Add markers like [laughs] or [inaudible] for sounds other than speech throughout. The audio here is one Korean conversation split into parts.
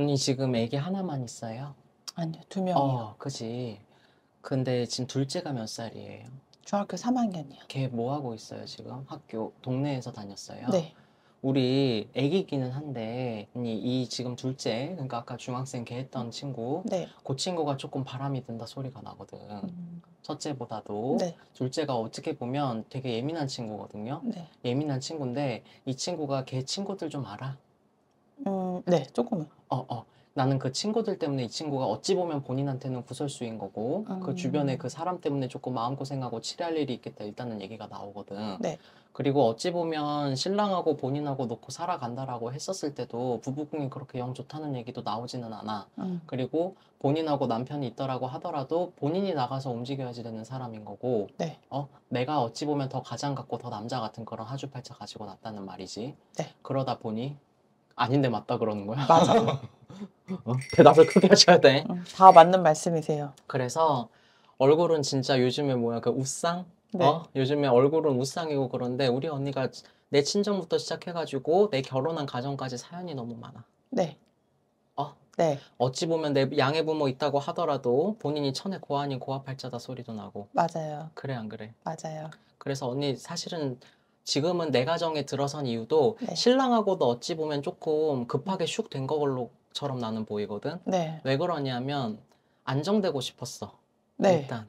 언니 지금 애기 하나만 있어요? 아니요, 두 어, 명이요. 어, 그지. 근데 지금 둘째가 몇 살이에요? 중학교 3학년이요. 걔뭐 하고 있어요 지금? 학교 동네에서 다녔어요? 네. 우리 애기기는 한데 언니 이 지금 둘째 그러니까 아까 중학생 걔 했던 친구 네. 그 친구가 조금 바람이 든다 소리가 나거든. 음. 첫째보다도 네. 둘째가 어떻게 보면 되게 예민한 친구거든요. 네. 예민한 친구인데 이 친구가 걔 친구들 좀 알아? 음, 네, 조금은. 어, 어. 나는 그 친구들 때문에 이 친구가 어찌 보면 본인한테는 구설수인 거고 음. 그 주변에 그 사람 때문에 조금 마음고생하고 치료할 일이 있겠다 일단은 얘기가 나오거든. 네. 그리고 어찌 보면 신랑하고 본인하고 놓고 살아간다라고 했었을 때도 부부궁이 그렇게 영 좋다는 얘기도 나오지는 않아. 음. 그리고 본인하고 남편이 있더라고 하더라도 본인이 나가서 움직여야지 되는 사람인 거고 네. 어 내가 어찌 보면 더 가장 같고 더 남자 같은 그런 하주팔자 가지고 났다는 말이지. 네. 그러다 보니 아닌데 맞다 그러는 거야. 맞아. [laughs] 어? 대답을 크게 하셔야 돼. 어, 다 맞는 말씀이세요. 그래서 얼굴은 진짜 요즘에 뭐야 그 웃상? 네. 어? 요즘에 얼굴은 웃상이고 그런데 우리 언니가 내 친정부터 시작해가지고 내 결혼한 가정까지 사연이 너무 많아. 네. 어? 네. 어찌 보면 내 양의 부모 있다고 하더라도 본인이 천에 고아니 고아팔자다 소리도 나고. 맞아요. 그래 안 그래? 맞아요. 그래서 언니 사실은 지금은 내 가정에 들어선 이유도 네. 신랑하고도 어찌 보면 조금 급하게 슉 된걸로처럼 나는 보이거든. 네. 왜 그러냐면 안정되고 싶었어. 네. 일단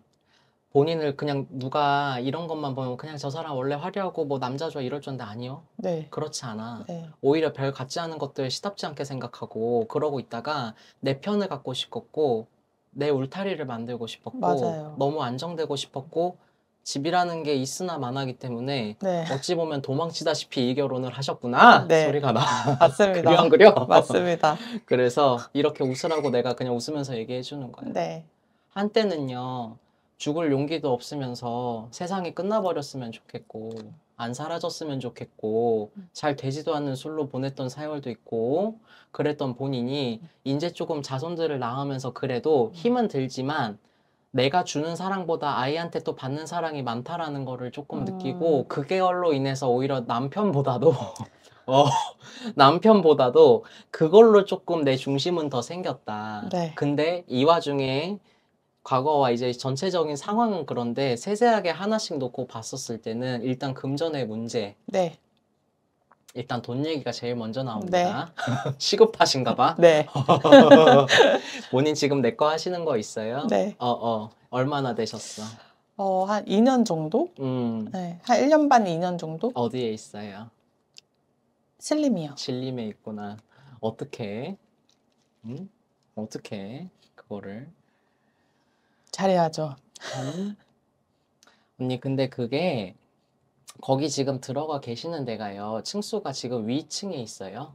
본인을 그냥 누가 이런 것만 보면 그냥 저 사람 원래 화려하고 뭐 남자 좋아 이럴 줄인데 아니요. 네. 그렇지 않아. 네. 오히려 별 같지 않은 것들 시답지 않게 생각하고 그러고 있다가 내 편을 갖고 싶었고 내 울타리를 만들고 싶었고 맞아요. 너무 안정되고 싶었고 집이라는 게 있으나 마나기 때문에 네. 어찌 보면 도망치다시피 이 결혼을 하셨구나 네. 소리가 나. 맞습니다. [laughs] 그안 그려? 맞습니다. [laughs] 그래서 이렇게 웃으라고 내가 그냥 웃으면서 얘기해 주는 거예요. 네. 한때는요 죽을 용기도 없으면서 세상이 끝나버렸으면 좋겠고 안 사라졌으면 좋겠고 음. 잘 되지도 않는 술로 보냈던 사월도 있고 그랬던 본인이 음. 이제 조금 자손들을 낳으면서 그래도 음. 힘은 들지만 내가 주는 사랑보다 아이한테 또 받는 사랑이 많다라는 거를 조금 음. 느끼고 그걸로 인해서 오히려 남편보다도 [laughs] 어, 남편보다도 그걸로 조금 내 중심은 더 생겼다. 네. 근데 이 와중에 과거와 이제 전체적인 상황은 그런데 세세하게 하나씩 놓고 봤었을 때는 일단 금전의 문제, 네. 일단 돈 얘기가 제일 먼저 나옵니다. 네. [laughs] 시급하신가 봐. 네. [laughs] [laughs] 본인 지금 내 거 하시는 거 있어요? 네. 어, 어. 얼마나 되셨어? 어, 한 2년 정도? 음. 네. 한 1년 반, 2년 정도? 어디에 있어요? 신림이요. 신림에 있구나. 어떻게? 음? 어떻게 그거를 잘해야죠. 음? 언니 근데 그게 거기 지금 들어가 계시는 데가요. 층수가 지금 위층에 있어요.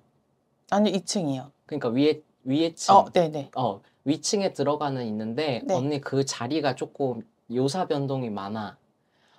아니 2층이요. 그러니까 위에 위에 층. 어, 네네. 네. 어, 위층에 들어가는 있는데 네. 언니 그 자리가 조금 요사 변동이 많아.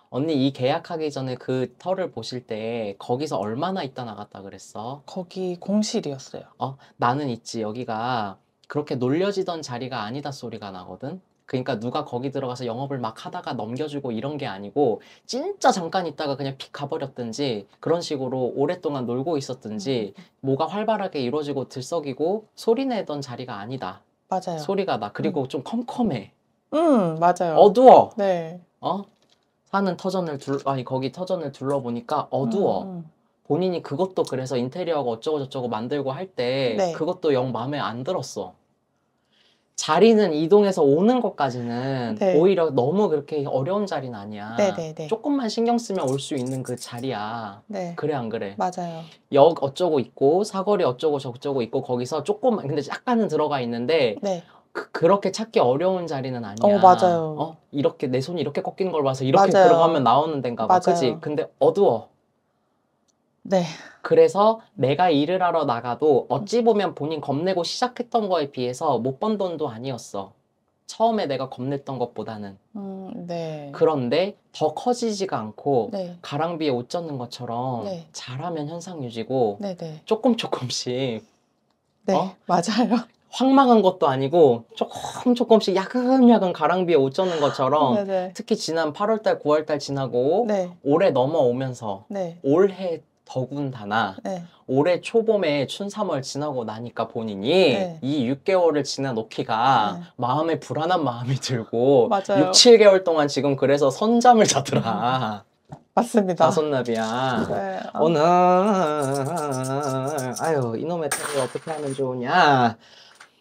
언니 이 계약하기 전에 그 털을 보실 때 거기서 얼마나 있다 나갔다 그랬어? 거기 공실이었어요. 어, 나는 있지. 여기가 그렇게 놀려지던 자리가 아니다 소리가 나거든. 그러니까 누가 거기 들어가서 영업을 막 하다가 넘겨주고 이런 게 아니고 진짜 잠깐 있다가 그냥 픽 가버렸든지 그런 식으로 오랫동안 놀고 있었든지 음. 뭐가 활발하게 이루어지고 들썩이고 소리 내던 자리가 아니다. 맞아요. 소리가 나. 그리고 음. 좀 컴컴해. 음, 맞아요. 어두워. 네. 어? 사는 터전을 둘 아니 거기 터전을 둘러보니까 어두워. 음. 음. 본인이 그것도 그래서 인테리어가 어쩌고 저쩌고 만들고 할때 네. 그것도 영 마음에 안 들었어. 자리는 이동해서 오는 것까지는 네. 오히려 너무 그렇게 어려운 자리는 아니야. 네네네. 조금만 신경 쓰면 올 수 있는 그 자리야. 네. 그래 안 그래? 맞아요. 역 어쩌고 있고 사거리 어쩌고 저쩌고 있고 거기서 조금만 근데 약간은 들어가 있는데 네. 그, 렇게 찾기 어려운 자리는 아니야. 어, 맞아요. 어? 이렇게 내 손이 이렇게 꺾이는 걸 봐서 이렇게 맞아요. 들어가면 나오는 데인가 봐. 그지 근데 어두워. 네. 그래서 내가 일을 하러 나가도 어찌 보면 본인 겁내고 시작했던 거에 비해서 못 번 돈도 아니었어. 처음에 내가 겁냈던 것보다는. 음, 네. 그런데 더 커지지가 않고 네. 가랑비에 옷 젖는 것처럼 네. 잘하면 현상 유지고 네네. 네. 조금 조금씩. 네, 어? 맞아요. 황망한 것도 아니고 조금 조금씩 야금야금 가랑비에 옷 젖는 것처럼 네, 네. 특히 지난 8월달, 9월달 지나고 올해 넘어오면서 올해 더군다나 네. 올해 초봄에 춘삼월 지나고 나니까 본인이 네. 이 6개월을 지나놓기가 네. 마음에 불안한 마음이 들고 맞아요. 6, 7개월 동안 지금 그래서 선잠을 자더라. [laughs] 맞습니다. 다섯나비야. 네. 아. 오늘 아유 이놈의 템이 어떻게 하면 좋으냐.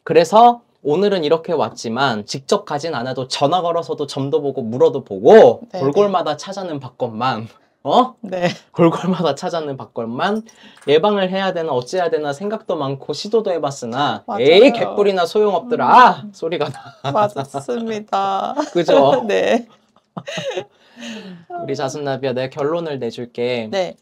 그래서 오늘은 이렇게 왔지만 직접 가진 않아도 전화 걸어서도 점도 보고 물어도 보고 네, 골골마다 네. 찾아는 바건만 어? 네. 골골마다 찾아는 박걸만 예방을 해야 되나 어찌해야 되나 생각도 많고 시도도 해봤으나 맞아요. 에이 개뿔이나 소용없더라 아, 음. 소리가 나. 맞습니다. [laughs] 그죠? [laughs] 네. 우리 자순나비야 내 결론을 내줄게. 네.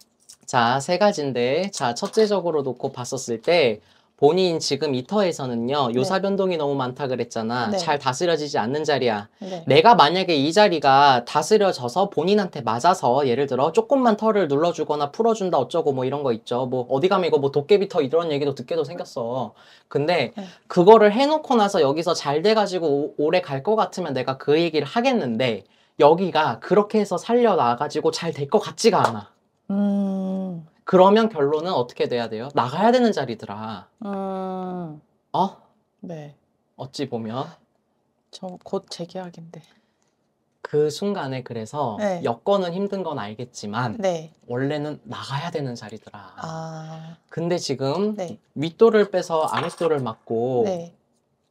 자, 세 가지인데, 자, 첫째적으로 놓고 봤었을 때, 본인 지금 이터에서는요 요사 네. 변동이 너무 많다 그랬잖아 네. 잘 다스려지지 않는 자리야 네. 내가 만약에 이 자리가 다스려져서 본인한테 맞아서 예를 들어 조금만 털을 눌러주거나 풀어준다 어쩌고 뭐 이런 거 있죠 뭐 어디 가면 이거 뭐 도깨비 터 이런 얘기도 듣게도 생겼어 근데 네. 그거를 해놓고 나서 여기서 잘 돼가지고 오래 갈 것 같으면 내가 그 얘기를 하겠는데 여기가 그렇게 해서 살려나가지고 잘 될 것 같지가 않아 음... 그러면 결론은 어떻게 돼야 돼요? 나가야 되는 자리더라. 음... 어? 네. 어찌 보면 저 곧 재계약인데. 그 순간에 그래서 네. 여건은 힘든 건 알겠지만 네. 원래는 나가야 되는 자리더라. 아... 근데 지금 네. 윗도를 빼서 아랫도를 맞고 네.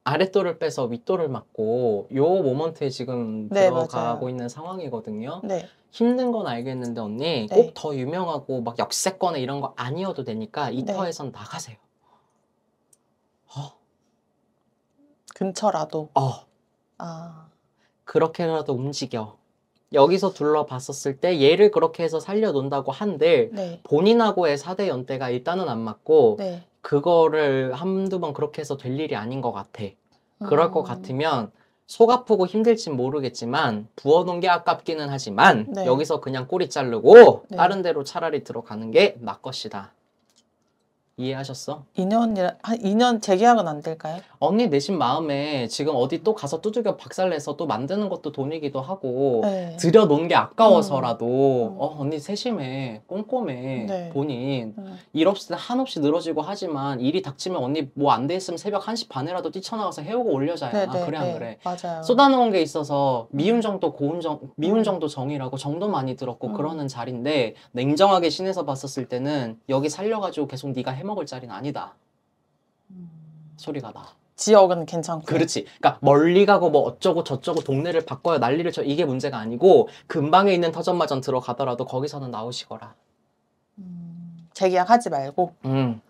아랫도를 빼서 윗도를 맞고 요 모먼트에 지금 네, 들어가고 있는 상황이거든요. 네. 힘든 건 알겠는데 언니 네. 꼭더 유명하고 막 역세권에 이런 거 아니어도 되니까 이 네. 터에선 나가세요. 어? 근처라도. 어. 아. 그렇게라도 움직여. 여기서 둘러봤었을 때 얘를 그렇게 해서 살려놓는다고 한들 네. 본인하고의 사대 연대가 일단은 안 맞고 네. 그거를 한두 번 그렇게 해서 될 일이 아닌 것 같아. 그럴 음. 것 같으면 속 아프고 힘들진 모르겠지만 부어놓은 게 아깝기는 하지만 네. 여기서 그냥 꼬리 자르고 네. 다른 데로 차라리 들어가는 게나 것이다. 이해하셨어? 2년 2년 재계약은 안 될까요? 언니 내신 마음에 지금 어디 또 가서 뚜들여 박살내서 또 만드는 것도 돈이기도 하고 네. 들여놓은 게 아까워서라도 음. 음. 어, 언니 세심해 꼼꼼해 네. 본인 음. 일 없이 한없이 늘어지고 하지만 일이 닥치면 언니 뭐 안 돼 있으면 새벽 1시 반에라도 뛰쳐나가서 해오고 올려자야 네, 아, 그래 안 네. 그래 맞아요. 쏟아놓은 게 있어서 미운 음. 정도 고운 정 미운 음. 정도 정이라고 정도 많이 들었고 음. 그러는 자리인데 냉정하게 신에서 봤었을 때는 여기 살려가지고 계속 네가 해먹을 자리는 아니다 소리가 나 지역은 괜찮고 그렇지 그러니까 멀리 가고 뭐 어쩌고 저쩌고 동네를 바꿔야 난리를 쳐 이게 문제가 아니고 근방에 있는 터전마전 들어가더라도 거기서는 나오시거라 음, 재계약하지 말고 음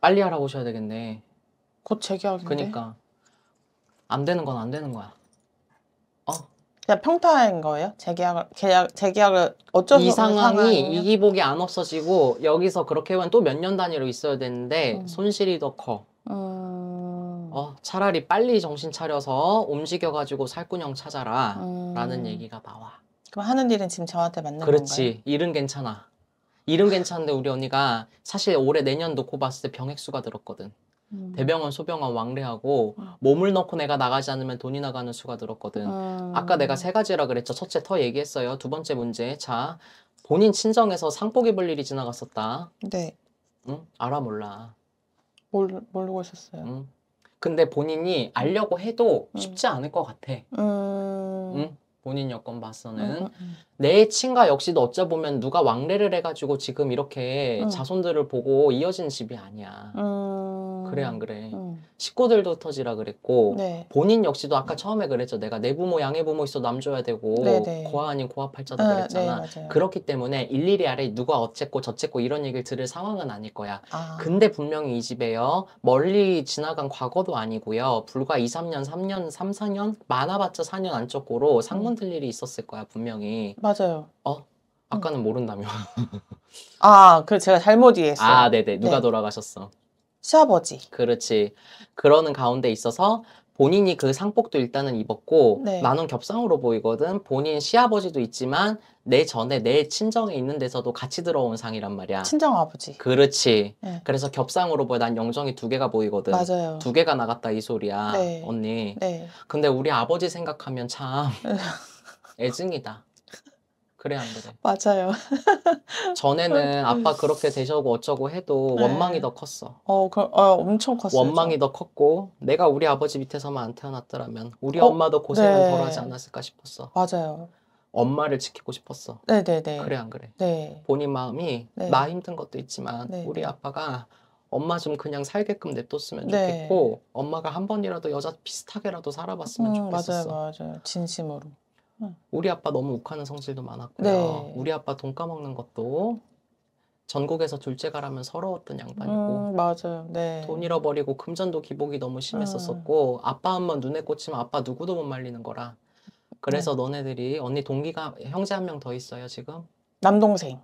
빨리 알아보셔야 되겠네 곧 재계약인데 그러니까 안 되는 건 안 되는 거야 어 그냥 평타인 거예요 재계약을 계약 재계약을 어쩌수 이 상황이 이 기복이 안 없어지고 여기서 그렇게 하면 또 몇 년 단위로 있어야 되는데 음. 손실이 더커 음... 어, 차라리 빨리 정신 차려서 움직여가지고 살구녕 찾아라 음. 라는 얘기가 나와. 그럼 하는 일은 지금 저한테 맞는 그렇지. 건가요? 그렇지. 일은 괜찮아. 일은 괜찮은데 우리 언니가 사실 올해 내년 놓고 봤을 때 병액수가 늘었거든. 음. 대병원, 소병원 왕래하고 음. 몸을 넣고 내가 나가지 않으면 돈이 나가는 수가 늘었거든. 음. 아까 내가 세 가지라 그랬죠. 첫째 터 얘기했어요. 두 번째 문제. 자, 본인 친정에서 상복 입을 일이 지나갔었다. 네. 응? 알아 몰라. 모 모르고 있었어요. 응? 근데 본인이 알려고 해도 음. 쉽지 않을 것 같아. 음. 응? 본인 여건 봐서는 음, 내 친가 역시도 어쩌 보면 누가 왕래를 해가지고 지금 이렇게 자손들을 보고 이어진 집이 아니야. 그래 안 그래 음. 식구들도 터지라 그랬고 네. 본인 역시도 아까 처음에 그랬죠 내가 내 부모 양의 부모 있어 남줘야 되고 네네. 네. 고아 아닌 고아 팔자도 아, 네, 그랬잖아 네, 그렇기 때문에 일일이 아래 누가 어쨌고 저쨌고 이런 얘기를 들을 상황은 아닐 거야 아. 근데 분명히 이 집에요 멀리 지나간 과거도 아니고요 불과 2, 3년 3년 3, 4년 많아봤자 4년 안쪽으로 상문 틀 일이 있었을 거야 분명히 맞아요 어? 아까는 음. 모른다며. 아, 그 제가 잘못 이해했어요. 아, 네네. 누가 네. 돌아가셨어? 시아버지. 그렇지. 그러는 가운데 있어서 본인이 그 상복도 일단은 입었고 네. 만원 겹상으로 보이거든. 본인 시아버지도 있지만 내 전에 내 친정에 있는 데서도 같이 들어온 상이란 말이야. 친정 아버지. 그렇지. 네. 그래서 겹상으로 보여 난 영정이 두 개가 보이거든. 맞아요. 두 개가 나갔다 이 소리야, 네. 언니. 네. 근데 우리 아버지 생각하면 참 [laughs] 애증이다. 그래안 그래. 맞아요. [laughs] 전에는 음. 아빠 그렇게 되셔고 어쩌고 해도 네. 원망이 더 컸어. 어, 그, 어 엄청 컸어 원망이 저. 더 컸고 내가 우리 아버지 밑에서만 안 태어났더라면 우리 어? 엄마도 고생은 네. 덜하지 않았을까 싶었어. 맞아요. 엄마를 지키고 싶었어. 네네네. 그래 안 그래. 네. 본인 마음이 네. 나 힘든 것도 있지만 네. 우리 아빠가 엄마 좀 그냥 살게끔 냅뒀으면 네. 좋겠고 엄마가 한 번이라도 여자 비슷하게라도 살아봤으면 음, 좋겠어. 맞아요, 맞아요. 진심으로. 우리 아빠 너무 욱하는 성질도 많았고요. 네. 우리 아빠 돈 까먹는 것도 전국에서 둘째가라면 서러웠던 양반이고 음, 맞아요. 네. 돈 잃어버리고 금전도 기복이 너무 심했었었고 음. 아빠 한 번 눈에 꽂히면 아빠 누구도 못 말리는 거라 그래서 네. 너네들이 언니 동기가 형제 한 명 더 있어요 지금 남동생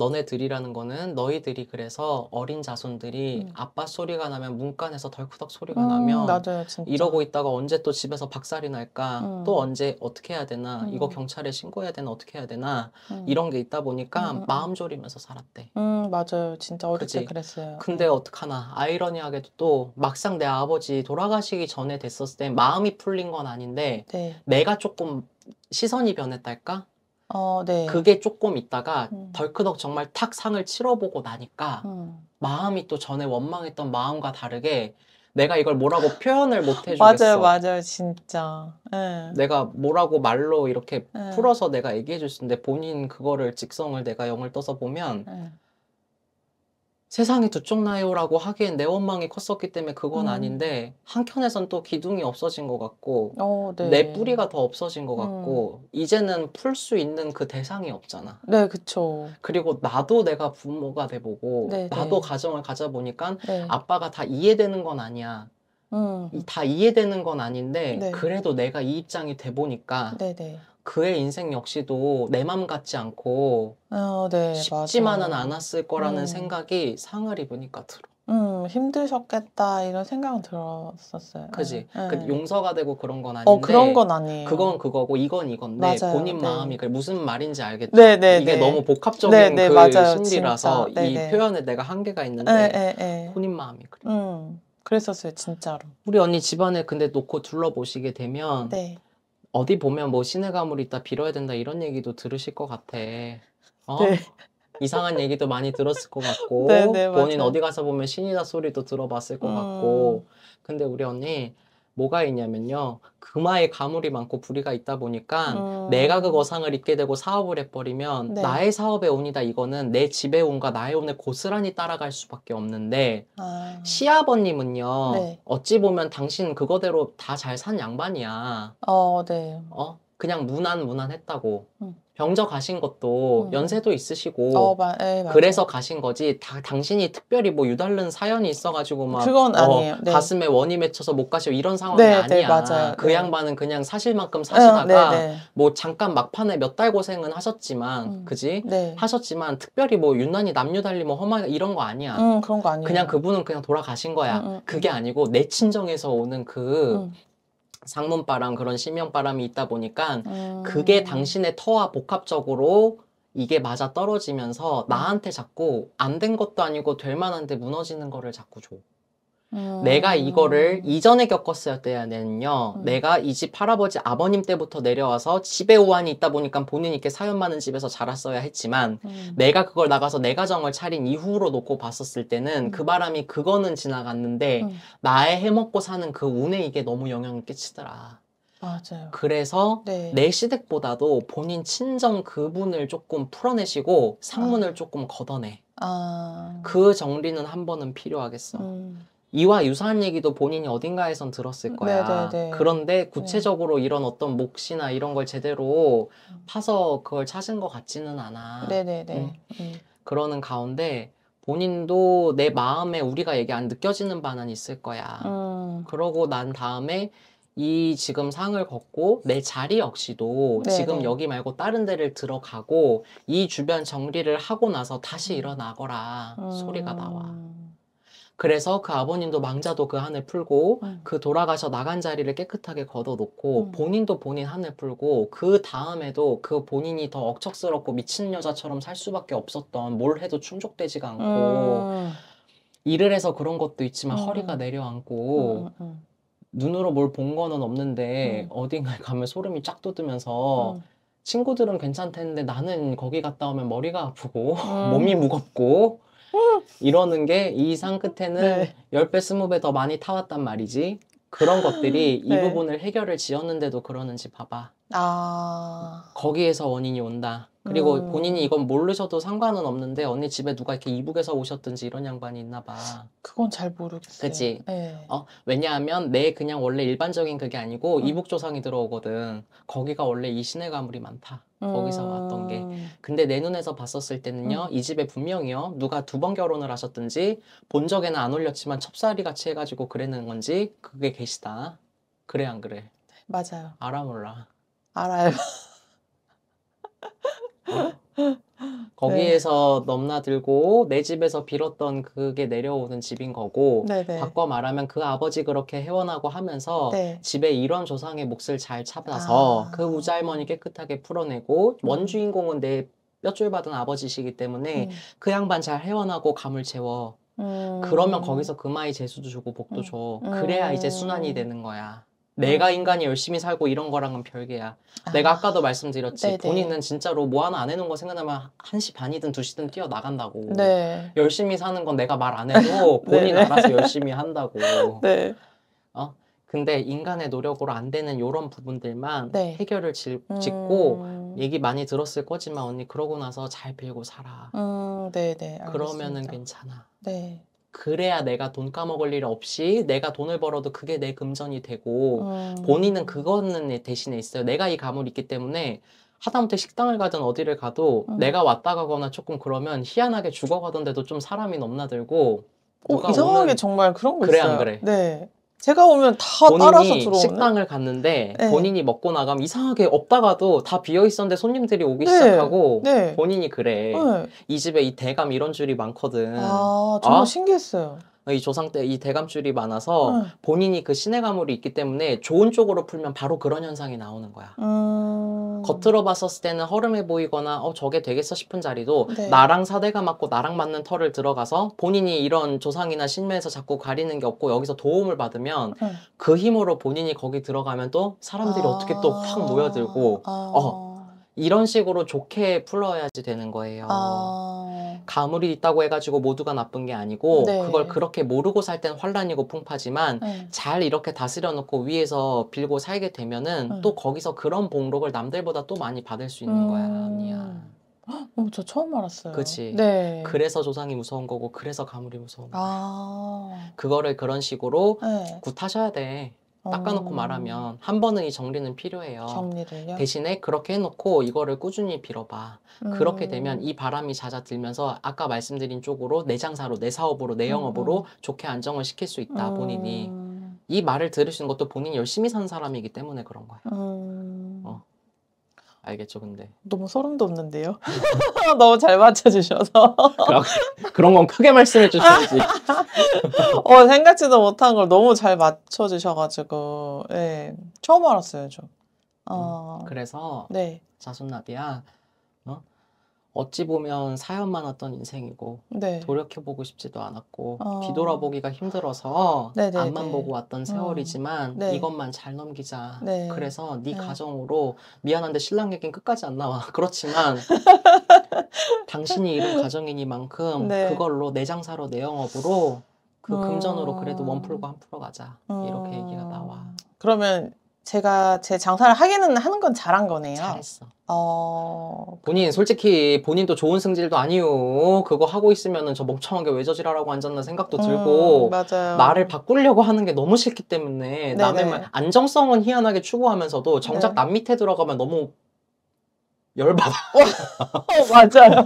너네들이라는 거는 너희들이 그래서 어린 자손들이 음. 아빠 소리가 나면 문간에서 덜크덕 소리가 음, 나면 맞아요, 이러고 있다가 언제 또 집에서 박살이 날까 음. 또 언제 어떻게 해야 되나 이거 음. 경찰에 신고해야 되나 어떻게 해야 되나 음. 이런 게 있다 보니까 음, 마음 졸이면서 살았대. 음 맞아요 진짜 어릴 그치? 때 그랬어요. 근데 어떡하나 아이러니하게도 또 막상 내 아버지 돌아가시기 전에 됐었을 때 마음이 풀린 건 아닌데 네. 내가 조금 시선이 변했달까? 어, 네. 그게 조금 있다가 음. 덜크덕 정말 탁 상을 치러보고 나니까 음. 마음이 또 전에 원망했던 마음과 다르게 내가 이걸 뭐라고 표현을 못 [laughs] 해주겠어. 맞아요, 맞아요, 진짜. 네. 내가 뭐라고 말로 이렇게 네. 풀어서 내가 얘기해줄 수 있는데 본인 그거를 직성을 내가 영을 떠서 보면 예. 세상이 두 쪽 나요라고 하기엔 내 원망이 컸었기 때문에 그건 음. 아닌데 한켠에선 또 기둥이 없어진 것 같고 어, 네. 내 뿌리가 더 없어진 것 음. 같고 음. 이제는 풀 수 있는 그 대상이 없잖아. 네, 그렇 그리고 나도 내가 부모가 돼보고 네, 네. 나도 네. 가정을 가져보니까 아빠가 다 이해되는 건 아니야. 음. 다 이해되는 건 아닌데 네. 그래도 내가 이 입장이 돼보니까 네, 그의 인생 역시도 내 맘 같지 않고 어, 네, 쉽지만은 맞아 않았을 거라는 음. 생각이 상을 입으니까 들어. 음, 힘드셨겠다 이런 생각은 들었었어요. 그지. 네. 그 음. 용서가 되고 그런 건 어, 아닌데. 어, 그런 건 아니에요. 그건 그거고 이건 이건데 맞아요. 본인 네. 마음이 그 무슨 말인지 알겠죠. 네, 네, 이게 네. 너무 복합적인 네, 네 그 심리라서 진짜. 네, 이 네. 표현에 내가 한계가 있는데 본인 마음이 그래. 음, 그랬었어요, 진짜로. 우리 언니 집안에 근데 놓고 둘러보시게 되면. 네. 어디 보면 뭐 시내 가물 있다 빌어야 된다 이런 얘기도 들으실 것 같아. 어? 네. 이상한 얘기도 많이 들었을 것 같고 [laughs] 네, 네, 본인 맞아요. 어디 가서 보면 신이다 소리도 들어봤을 것 음... 같고 근데 우리 언니 뭐가 있냐면요. 금화에 가물이 많고 부리가 있다 보니까 어. 내가 그 거상을 입게 되고 사업을 해버리면 네. 나의 사업의 운이다 이거는 내 집의 운과 나의 운에 고스란히 따라갈 수밖에 없는데 아. 시아버님은요. 네. 어찌 보면 당신 그거대로 다 잘 산 양반이야. 어, 네. 어? 그냥 무난 무난했다고. 음. 병저 가신 것도 음. 연세도 있으시고 어, 마, 에이, 예, 그래서 가신 거지 다 당신이 특별히 뭐 유달른 사연이 있어가지고 막 그건 어, 아니에요. 어, 네. 가슴에 원이 맺혀서 못 가시고 이런 상황이 네, 네 아니야. 그 네, 그 양반은 그냥 사실 만큼 어, 사시다가 어, 뭐 잠깐 막판에 몇 달 고생은 하셨지만 음. 그지 하셨지만 특별히 뭐 유난히 남유달리 뭐 험한 이런 거 아니야. 음, 그런 거 아니야. 그냥 그분은 그냥 돌아가신 거야. 음, 음, 그게 음. 아니고 내 친정에서 오는 그 상문바람 그런 심연바람이 있다 보니까 음. 그게 당신의 터와 복합적으로 이게 맞아 떨어지면서 나한테 자꾸 안 된 것도 아니고 될 만한데 무너지는 거를 자꾸 줘. 내가 어. 이거를 이전에 겪었어야되는요 음. 내가 이 집 할아버지 아버님 때부터 내려와서 집에 오한이 있다 보니까 본인 있게 사연 많은 집에서 자랐어야 했지만, 음. 내가 그걸 나가서 내 가정을 차린 이후로 놓고 봤었을 때는 음. 그 바람이 그거는 지나갔는데, 음. 나의 해먹고 사는 그 운에 이게 너무 영향을 끼치더라. 맞아요. 그래서 네. 내 시댁보다도 본인 친정 그분을 조금 풀어내시고 상문을 아. 조금 걷어내. 아... 그 정리는 한 번은 필요하겠어. 음. 이와 유사한 얘기도 본인이 어딘가에선 들었을 음, 거야. 네네네. 네, 네. 그런데 네. 구체적으로 네. 이런 어떤 몫이나 이런 걸 제대로 음. 파서 그걸 찾은 것 같지는 않아. 네네네. 음. 음. 그러는 가운데 본인도 내 마음에 우리가 얘기 안 느껴지는 바는 있을 거야. 음. 그러고 난 다음에 이 지금 상을 걷고 내 자리 역시도 네 지금 여기 말고 다른 데를 들어가고 이 주변 정리를 하고 나서 다시 음. 일어나거라 소리가 나와. 그래서 그 아버님도 망자도 그 한을 풀고 음. 그 돌아가셔 나간 자리를 깨끗하게 걷어놓고 음. 본인도 본인 한을 풀고 그 다음에도 그 본인이 더 억척스럽고 미친 여자처럼 살 수밖에 없었던 뭘 해도 충족되지가 않고 음. 일을 해서 그런 것도 있지만 음. 허리가 내려앉고 음, 눈으로 뭘 본 거는 없는데 어딘가에 가면 소름이 쫙 돋으면서 친구들은 괜찮는데 나는 거기 갔다 오면 머리가 아프고 [laughs] 몸이 무겁고 이러는 게 이 상끝에는 네. 10배, 20배 더 많이 타왔단 말이지. 그런 아, 것들이 네. 이 부분을 해결을 지었는데도 그러는지 봐봐. 아. 거기에서 원인이 온다. 그리고 음. 본인이 이건 모르셔도 상관은 없는데 언니 집에 누가 이렇게 이북에서 오셨든지 이런 양반이 있나 봐. 그건 잘 모르겠어요. 그치? 네. 어, 왜냐하면 내 그냥 원래 일반적인 그게 아니고 음. 이북 조상이 들어오거든. 거기가 원래 이 신의 가물이 많다. 거기서 왔던 게. 음. 근데 내 눈에서 봤었을 때는요. 음. 이 집에 분명히요. 누가 두 번 결혼을 하셨든지 본 적에는 안 올렸지만 첩살이 같이 해가지고 그랬는 건지 그게 계시다. 그래 안 그래? 맞아요. 알아 몰라. 알아요. 거기에서 네. 넘나들고 내 집에서 빌었던 그게 내려오는 집인 거고 네네. 네. 바꿔 말하면 그 아버지 그렇게 회원하고 하면서 네. 집에 이런 조상의 몫을 잘 찾아서 아. 그 우자할머니 깨끗하게 풀어내고 원주인공은 음. 내 뼈줄 받은 아버지시기 때문에 음. 그 양반 잘회원하고 감을 채워 음. 그러면 거기서 금아이 재수도 주고 복도 음. 줘 그래야 이제 순환이 음. 되는 거야 내가 음. 인간이 열심히 살고 이런 거랑은 별개야. 아. 내가 아까도 말씀드렸지. 네네. 본인은 진짜로 뭐 하나 안 해놓은 거 생각나면 한시 반이든 두시든 뛰어나간다고. 네. 열심히 사는 건 내가 말 안 해도 [laughs] 네, 본인 네. 알아서 열심히 한다고. [laughs] 네. 어? 근데 인간의 노력으로 안 되는 이런 부분들만 네. 해결을 지, 음. 짓고 음... 얘기 많이 들었을 거지만 언니 그러고 나서 잘 빌고 살아. 음, 네네. 네. 알겠습니다. 그러면은 괜찮아. 네. 그래야 내가 돈 까먹을 일 없이 내가 돈을 벌어도 그게 내 금전이 되고 음. 본인은 그거는 대신에 있어요. 내가 이가감이 있기 때문에 하다못해 식당을 가든 어디를 가도 음. 내가 왔다 가거나 조금 그러면 희한하게 죽어가던데도 좀 사람이 넘나들고 어, 이상하게 오는... 정말 그런 거 그래, 있어요. 그래 안 그래? 네. 제가 오면 다 따라서 들어오는 식당을 갔는데 네. 본인이 먹고 나가면 이상하게 없다가도 다 비어 있었는데 손님들이 오기 네. 시작하고 네. 본인이 그래 네. 이 집에 이 대감 이런 줄이 많거든 아 정말 아, 신기했어요 이 조상 때 이 대감줄이 많아서 음. 본인이 그 신의 가물이 있기 때문에 좋은 쪽으로 풀면 바로 그런 현상이 나오는 거야. 음. 겉으로 봤었을 때는 허름해 보이거나 어 저게 되겠어 싶은 자리도 네. 나랑 사대가 맞고 나랑 맞는 털을 들어가서 본인이 이런 조상이나 신매에서 자꾸 가리는 게 없고 여기서 도움을 받으면 음. 그 힘으로 본인이 거기 들어가면 또 사람들이 아. 어떻게 또 확 모여들고 아. 어 이런 식으로 좋게 풀어야지 되는 거예요. 아... 가물이 있다고 해가지고 모두가 나쁜 게 아니고 네. 그걸 그렇게 모르고 살땐 환란이고 풍파지만 네. 잘 이렇게 다스려놓고 위에서 빌고 살게 되면은 음. 또 거기서 그런 봉록을 남들보다 또 많이 받을 수 있는 음... 거야, 언니야. 어, 저 처음 알았어요. 그치. 네. 그래서 조상이 무서운 거고, 그래서 가물이 무서운 거야. 아... 그거를 그런 식으로 네. 굿하셔야 돼. 닦아놓고 어... 말하면 한 번은 이 정리는 필요해요. 정리를요? 대신에 그렇게 해놓고 이거를 꾸준히 빌어봐. 음... 그렇게 되면 음. 이 바람이 잦아들면서 아까 말씀드린 쪽으로 내 장사로, 내 사업으로, 내 음, 영업으로 음... 좋게 안정을 시킬 수 있다, 본인이. 음... 이 말을 들으시는 것도 본인이 열심히 산 사람이기 때문에 그런 거예요. 음. 알겠죠, 근데. 너무 소름 돋는데요. [laughs] 너무 잘 맞춰주셔서. 그런 건 크게 말씀해 주셔야지. [laughs] 어, 생각지도 못한 걸 너무 잘 맞춰주셔가지고, 예. 처음 알았어요, 저. 어... 음, 그래서, 네. 자손나비야 어찌 보면 사연 많았던 인생이고 네. 돌이켜보고 싶지도 않았고 어. 뒤돌아보기가 힘들어서 네네네. 네, 앞만 네. 보고 왔던 음. 세월이지만 음. 네. 이것만 잘 넘기자 네. 그래서 네, 네 가정으로 미안한데 신랑 얘기는 끝까지 안 나와 [laughs] 그렇지만 [laughs] 당신이 이런 가정이니만큼 네. 그걸로 내 장사로 내 영업으로 그 금전으로 그래도 음. 원 풀고 한 풀어 가자 이렇게 얘기가 나와 그러면 제가 제 장사를 하기는 하는 건 잘한 거네요. 잘했어. 어... 본인 솔직히 본인도 좋은 승질도 아니요. 그거 하고 있으면은 저 멍청한 게왜 저지라라고 앉았나 생각도 음, 들고 음, 말을 바꾸려고 하는 게 너무 싫기 때문에 네네. 남의 말 안정성은 희한하게 추구하면서도 정작 네. 남 밑에 들어가면 너무 열받아. [laughs] 어, 어, 맞아요.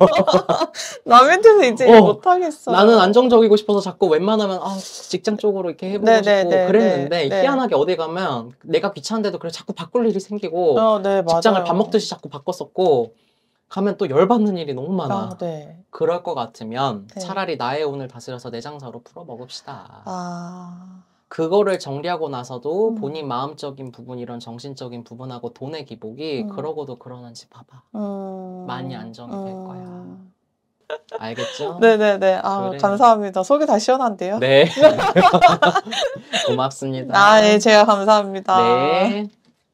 남의 [laughs] 뜻을 이제 어, 못하겠어. 나는 안정적이고 싶어서 자꾸 웬만하면 아, 직장 쪽으로 이렇게 해보고 네네, 네, 싶고 네네, 그랬는데 네네. 네. 희한하게 어디 가면 내가 귀찮은데도 그래 자꾸 바꿀 일이 생기고 어, 네, 직장을 밥 먹듯이 자꾸 바꿨었고 가면 또 열받는 일이 너무 많아. 아, 네. 그럴 것 같으면 네. 차라리 나의 운을 다스려서 내 장사로 풀어먹읍시다. 아... 그거를 정리하고 나서도 음. 본인 마음적인 부분 이런 정신적인 부분하고 돈의 기복이 음. 그러고도 그러는지 봐봐 음. 많이 안정이 될 어. 거야 알겠죠? 네네네 아 감사합니다 속이 다 시원한데요? 네 [laughs] 고맙습니다 아예 제가 감사합니다 네